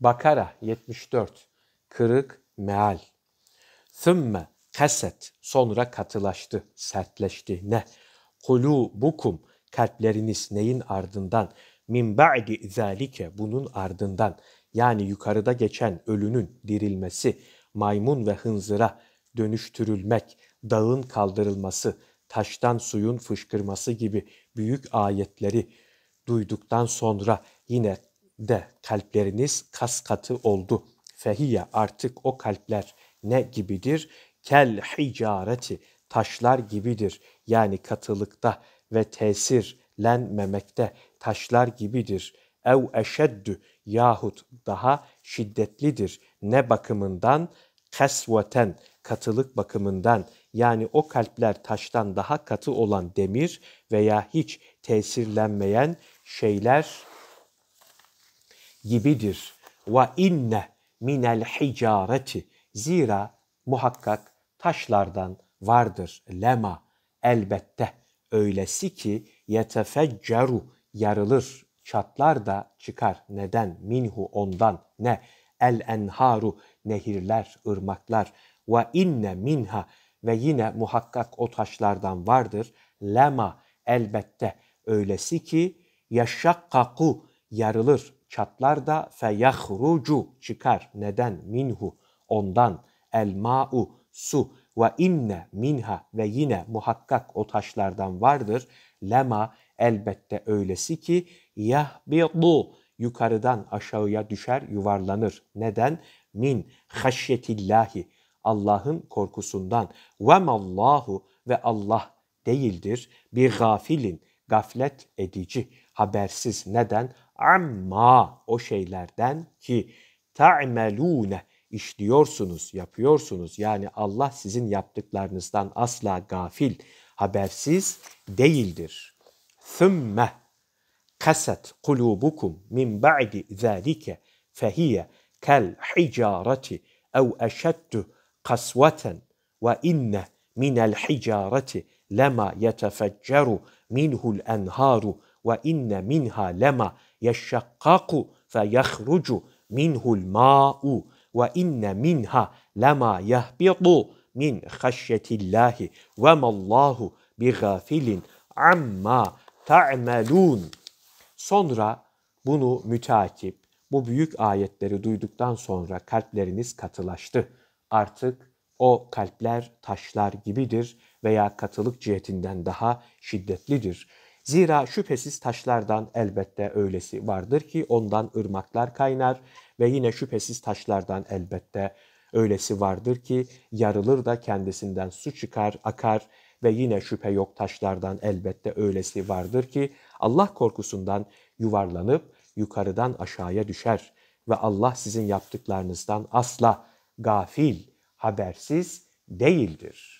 Bakara 74, kırık meal. Sümme keset, sonra katılaştı, sertleşti. Ne? kulu bukum kalpleriniz neyin ardından? Min ba'di zalike, bunun ardından. Yani yukarıda geçen ölünün dirilmesi, maymun ve hınzıra dönüştürülmek, dağın kaldırılması, taştan suyun fışkırması gibi büyük ayetleri duyduktan sonra yine de kalpleriniz kas katı oldu. Fehiye artık o kalpler ne gibidir? Kel hicareti taşlar gibidir. Yani katılıkta ve tesirlenmemekte taşlar gibidir. Ev eşeddü yahut daha şiddetlidir. Ne bakımından? Kesveten katılık bakımından yani o kalpler taştan daha katı olan demir veya hiç tesirlenmeyen şeyler gibidir. Ve inne minel hicareti. Zira muhakkak taşlardan vardır. Lema elbette öylesi ki yetefecceru yarılır. Çatlar da çıkar. Neden? Minhu ondan. Ne? El enharu nehirler, ırmaklar. Ve inne minha ve yine muhakkak o taşlardan vardır. Lema elbette öylesi ki yaşakkaku yarılır çatlar da feyahrucu çıkar. Neden? Minhu ondan elmau su ve inne minha ve yine muhakkak o taşlardan vardır. Lema elbette öylesi ki yahbidu yukarıdan aşağıya düşer yuvarlanır. Neden? Min haşyetillahi Allah'ın korkusundan ve mallahu ve Allah değildir bir gafilin gaflet edici habersiz neden amma o şeylerden ki ta'melune işliyorsunuz, yapıyorsunuz. Yani Allah sizin yaptıklarınızdan asla gafil, habersiz değildir. Thumma kaset kulubukum min ba'di zalike fehiye kel hicareti ev eşeddu kasveten ve inne minel hicareti lema yetefecceru minhul enharu ve inne minha lema yeşşakkaku fe yahrucu minhul ma'u ve inne minha lema yahbitu min haşyetillahi ve mallahu bi gafilin amma ta'melun. Sonra bunu mütakip, bu büyük ayetleri duyduktan sonra kalpleriniz katılaştı. Artık o kalpler taşlar gibidir veya katılık cihetinden daha şiddetlidir.'' Zira şüphesiz taşlardan elbette öylesi vardır ki ondan ırmaklar kaynar ve yine şüphesiz taşlardan elbette öylesi vardır ki yarılır da kendisinden su çıkar, akar ve yine şüphe yok taşlardan elbette öylesi vardır ki Allah korkusundan yuvarlanıp yukarıdan aşağıya düşer ve Allah sizin yaptıklarınızdan asla gafil, habersiz değildir.''